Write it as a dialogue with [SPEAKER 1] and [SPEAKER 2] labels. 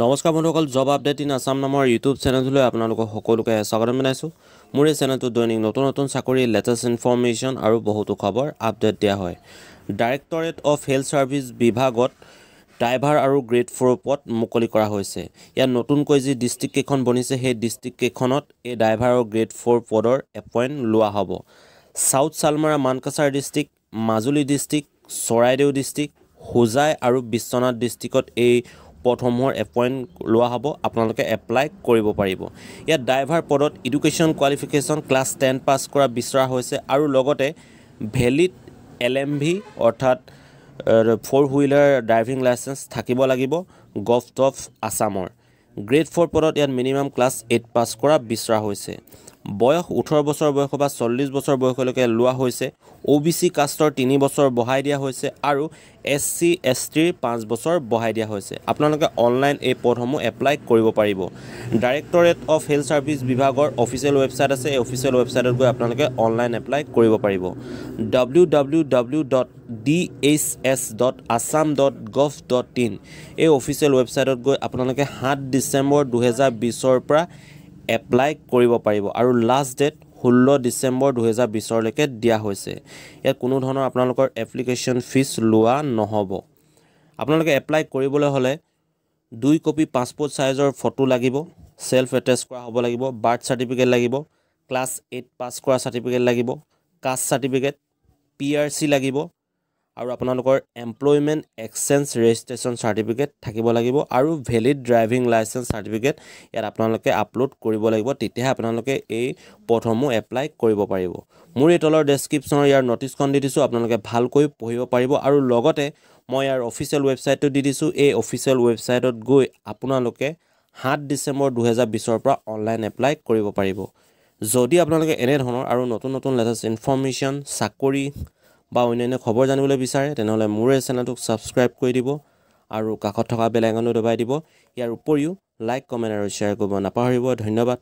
[SPEAKER 1] নমস্কাৰ বন্ধুসকল job update in Assam নামৰ ইউটিউব চেনেলটোলৈ আপোনালোকক সকলোকে স্বাগতম জনাইছোঁ মোৰ এই চেনেলটোত দৈনিক নতুন নতুন চাকৰি লেটেষ্ট ইনফৰ্মেশ্যন আৰু বহুতো খবৰ আপডেট দিয়া হয় ডাইৰেক্টৰেট অফ হেল্থ ছাৰ্ভিচ বিভাগত ড্ৰাইভাৰ আৰু গ্ৰেড ফ'ৰ পদ মুকলি কৰা হৈছে ইয়াত নতুনকৈ যি ডিষ্ট্ৰিক্টকেইখন বনিছে সেই ডিষ্ট্ৰিক্টকেইখনত এই ড্ৰাইভাৰ আৰু গ্ৰেড ফ'ৰ পদৰ এপইণ্ট লোৱা হ'ব South Salmara Mankachar district Majuli district Charaideo district Hojai আৰু বিশ্বনাথ ডিষ্ট্ৰিক্টত এই পদসমূহৰ এপইণ্ট লোৱা হ'ব আপোনালোকে এপ্লাই কৰিব পাৰিব ইয়াত ড্ৰাইভাৰ পদত education qualification class ten pass কৰা বিচৰা হৈছে আৰু লগতে ভেলিড এল এম ভি অৰ্থাৎ ফ'ৰ হুইলাৰ ড্ৰাইভিং লাইচেঞ্চ থাকিব লাগিব গভ টফ আছামৰ গ্ৰেড ফ'ৰ পদত ইয়াত মিনিমাম ক্লাছ এইট পাছ কৰা বিচৰা হৈছে বয়স ওঠৰ বছৰ বয়সৰ পৰা চল্লিছ বছৰ বয়সলৈকে লোৱা হৈছে অ' বি চি কাষ্টৰ তিনি বছৰ বঢ়াই দিয়া হৈছে আৰু এছ চি এছ টিৰ পাঁচ বছৰ বঢ়াই দিয়া হৈছে আপোনালোকে অনলাইন এই পদসমূহ এপ্লাই কৰিব পাৰিব ডাইৰেক্টৰেট অফ হেল্থ ছাৰ্ভিছ বিভাগৰ অফিচিয়েল ৱেবছাইট আছে এই অফিচিয়েল ৱেবছাইটত গৈ আপোনালোকে অনলাইন এপ্লাই কৰিব পাৰিব W W W dot D H S dot Assam dot gov dot in এই অফিচিয়েল ৱেবছাইটত গৈ আপোনালোকে সাত ডিচেম্বৰ দুহেজাৰ বিছৰ পৰা এপ্লাই কৰিব পাৰিব আৰু লাষ্ট ডেট ষোল্ল ডিচেম্বৰ দুহেজাৰ বিছলৈকে দিয়া হৈছে ইয়াত কোনো ধৰণৰ আপোনালোকৰ এপ্লিকেশ্যন ফিজ লোৱা নহ'ব আপোনালোকে এপ্লাই কৰিবলৈ হ'লে দুই কপি পাছপ'ৰ্ট চাইজৰ ফটো লাগিব চেল্ফ এটেচ কৰা হ'ব লাগিব বাৰ্থ চাৰ্টিফিকেট লাগিব ক্লাছ এইট পাছ কৰা চাৰ্টিফিকেট লাগিব caste certificate P R C লাগিব আৰু আপোনালোকৰ এমপ্লয়মেণ্ট এক্সেঞ্জ ৰেজিষ্ট্ৰেশ্যন চাৰ্টিফিকেট থাকিব লাগিব আৰু ভেলিড ড্ৰাইভিং লাইচেঞ্চ চাৰ্টিফিকেট ইয়াত আপোনালোকে আপলোড কৰিব লাগিব তেতিয়াহে আপোনালোকে এই পথসমূহ এপ্লাই কৰিব পাৰিব মোৰ এই তলৰ ডেছক্ৰিপশ্যনৰ ইয়াৰ নটিছখন দি দিছোঁ আপোনালোকে ভালকৈ পঢ়িব পাৰিব আৰু লগতে মই ইয়াৰ অফিচিয়েল ৱেবছাইটটো দি দিছোঁ এই অফিচিয়েল ৱেবছাইটত গৈ আপোনালোকে সাত ডিচেম্বৰ দুহেজাৰ বিছৰ পৰা অনলাইন এপ্লাই কৰিব পাৰিব যদি আপোনালোকে এনেধৰণৰ আৰু নতুন নতুন লেটেষ্ট ইনফৰ্মেশ্যন চাকৰি বা অন্যান্য খবৰ জানিবলৈ বিচাৰে তেনেহ'লে মোৰ এই চেনেলটোক ছাবস্ক্ৰাইব কৰি দিব আৰু কাষত থকা বেলেগ দবাই দিব ইয়াৰ উপৰিও লাইক কমেণ্ট আৰু শ্বেয়াৰ কৰিব নাপাহৰিব ধন্যবাদ